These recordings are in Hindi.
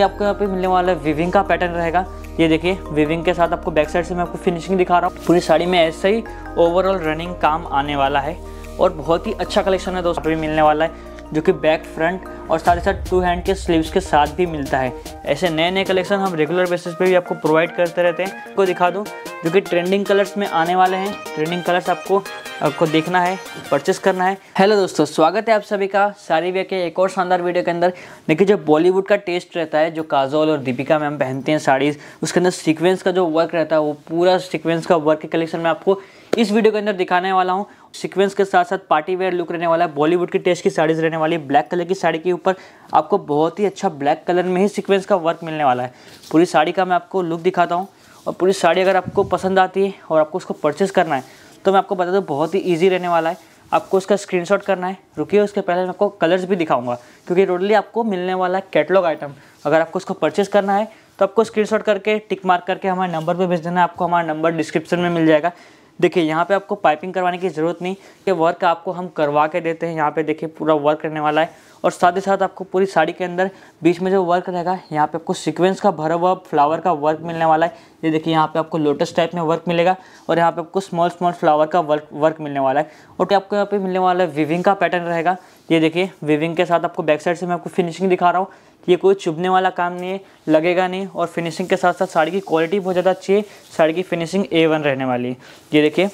ये आपको यहाँ पे मिलने वाला है विविंग का पैटर्न रहेगा ये देखिए विविंग के साथ आपको बैक साइड से मैं आपको फिनिशिंग दिखा रहा हूँ पूरी साड़ी में ऐसा ही ओवरऑल रनिंग काम आने वाला है और बहुत ही अच्छा कलेक्शन है दोस्तों भी मिलने वाला है जो कि बैक फ्रंट और साथ ही साथ टू हैंड के स्लीव्स के साथ भी मिलता है ऐसे नए नए कलेक्शन हम रेगुलर बेसिस पे भी आपको प्रोवाइड करते रहते हैं आपको दिखा दूँ जो कि ट्रेंडिंग कलर्स में आने वाले हैं ट्रेंडिंग कलर्स आपको आपको देखना है परचेस करना है हेलो दोस्तों स्वागत है आप सभी का व्य के एक और शानदार वीडियो के अंदर देखिए जो बॉलीवुड का टेस्ट रहता है जो काजोल और दीपिका मैम पहनते हैं साड़ीज़ उसके अंदर सीक्वेंस का जो वर्क रहता है वो पूरा सीक्वेंस का वर्क के कलेक्शन में आपको इस वीडियो के अंदर दिखाने वाला हूँ सीक्वेंस के साथ साथ पार्टी वेयर लुक रहने वाला है बॉलीवुड की टेस्ट की साड़ीज रहने वाली है ब्लैक कलर की साड़ी के ऊपर आपको बहुत ही अच्छा ब्लैक कलर में ही सिक्वेंस का वर्क मिलने वाला है पूरी साड़ी का मैं आपको लुक दिखाता हूँ और पूरी साड़ी अगर आपको पसंद आती है और आपको उसको परचेस करना है तो मैं आपको बता दूँ बहुत ही ईजी रहने वाला है आपको उसका स्क्रीनशॉट करना है रुकिए उसके पहले मैं आपको कलर्स भी दिखाऊंगा क्योंकि टोटली आपको मिलने वाला है कैटलॉग आइटम अगर आपको उसको परचेस करना है तो आपको स्क्रीनशॉट करके टिक मार्क करके हमारे नंबर पे भेज देना आपको हमारा नंबर डिस्क्रिप्शन में मिल जाएगा देखिए यहाँ पे आपको पाइपिंग करवाने की ज़रूरत नहीं ये वर्क आपको हम करवा के देते हैं यहाँ पे देखिए पूरा वर्क करने वाला है और साथ ही साथ आपको पूरी साड़ी के अंदर बीच में जो वर्क रहेगा यहाँ पे आपको सीक्वेंस का भरा हुआ फ्लावर का वर्क मिलने वाला है ये देखिए यहाँ पे आपको लोटस टाइप में वर्क मिलेगा और यहाँ पे आपको स्मॉल स्मॉल फ्लावर का वर्क वर्क मिलने वाला है और आपको यहाँ पे मिलने वाला है विविंग का पैटर्न रहेगा ये देखिए विविंग के साथ आपको बैक साइड से मैं आपको फिनिशिंग दिखा रहा हूँ ये कोई चुभने वाला काम नहीं है लगेगा नहीं और फिनिशिंग के साथ साथ साड़ी की क्वालिटी बहुत ज़्यादा अच्छी है साड़ी की फिनिशिंग ए वन रहने वाली है ये देखिए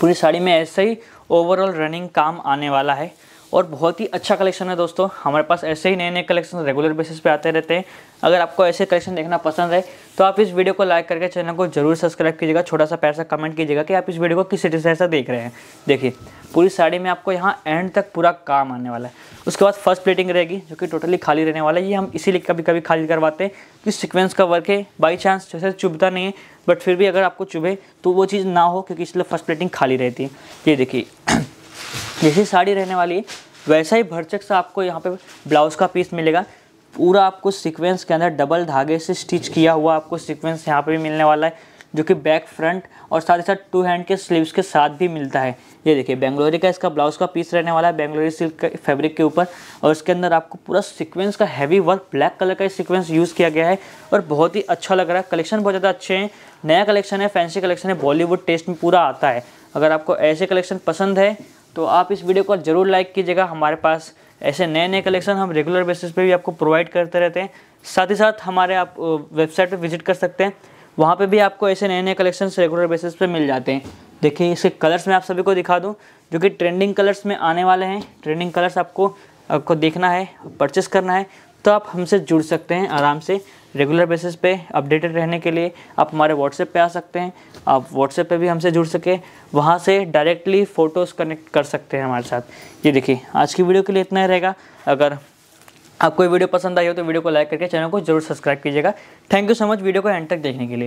पूरी साड़ी में ऐसा ही ओवरऑल रनिंग काम आने वाला है और बहुत ही अच्छा कलेक्शन है दोस्तों हमारे पास ऐसे ही नए नए कलेक्शन रेगुलर बेसिस पे आते रहते हैं अगर आपको ऐसे कलेक्शन देखना पसंद है तो आप इस वीडियो को लाइक करके चैनल को जरूर सब्सक्राइब कीजिएगा छोटा सा पैसा कमेंट कीजिएगा कि आप इस वीडियो को किस डिजाइन से देख रहे हैं देखिए पूरी साड़ी में आपको यहाँ एंड तक पूरा काम आने वाला है उसके बाद फर्स्ट प्लेटिंग रहेगी जो कि टोटली खाली रहने वाला है ये हम इसीलिए कभी कभी खाली करवाते हैं कि सिक्वेंस का वर्क है बाई चांस जैसे चुभता नहीं है बट फिर भी अगर आपको चुभे तो वो चीज़ ना हो क्योंकि इसलिए फर्स्ट प्लेटिंग खाली रहती है ये देखिए जैसी साड़ी रहने वाली है वैसा ही भरचक सा आपको यहाँ पे ब्लाउज़ का पीस मिलेगा पूरा आपको सीक्वेंस के अंदर डबल धागे से स्टिच किया हुआ आपको सीक्वेंस यहाँ पे भी मिलने वाला है जो कि बैक फ्रंट और साथ ही साथ टू हैंड के स्लीव्स के साथ भी मिलता है ये देखिए बेंगलोरी का इसका ब्लाउज़ का पीस रहने वाला है बेंगलोरी सिल्क के फैब्रिक के ऊपर और इसके अंदर आपको पूरा सीक्वेंस का हैवी वर्क ब्लैक कलर का सीक्वेंस यूज़ किया गया है और बहुत ही अच्छा लग रहा है कलेक्शन बहुत ज़्यादा अच्छे हैं नया कलेक्शन है फैंसी कलेक्शन है बॉलीवुड टेस्ट में पूरा आता है अगर आपको ऐसे कलेक्शन पसंद है तो आप इस वीडियो को ज़रूर लाइक कीजिएगा हमारे पास ऐसे नए नए कलेक्शन हम रेगुलर बेसिस पे भी आपको प्रोवाइड करते रहते हैं साथ ही साथ हमारे आप वेबसाइट पे विजिट कर सकते हैं वहाँ पे भी आपको ऐसे नए नए कलेक्शन रेगुलर बेसिस पे मिल जाते हैं देखिए इसके कलर्स मैं आप सभी को दिखा दूँ जो कि ट्रेंडिंग कलर्स में आने वाले हैं ट्रेंडिंग कलर्स आपको आपको देखना है परचेस करना है तो आप हमसे जुड़ सकते हैं आराम से रेगुलर बेसिस पे अपडेटेड रहने के लिए आप हमारे व्हाट्सएप पे आ सकते हैं आप व्हाट्सएप पे भी हमसे जुड़ सके वहाँ से डायरेक्टली फ़ोटोज़ कनेक्ट कर सकते हैं हमारे साथ ये देखिए आज की वीडियो के लिए इतना ही रहेगा अगर आपको ये वीडियो पसंद आई हो तो वीडियो को लाइक करके चैनल को जरूर सब्सक्राइब कीजिएगा thank you so much video को एंड तक देखने के लिए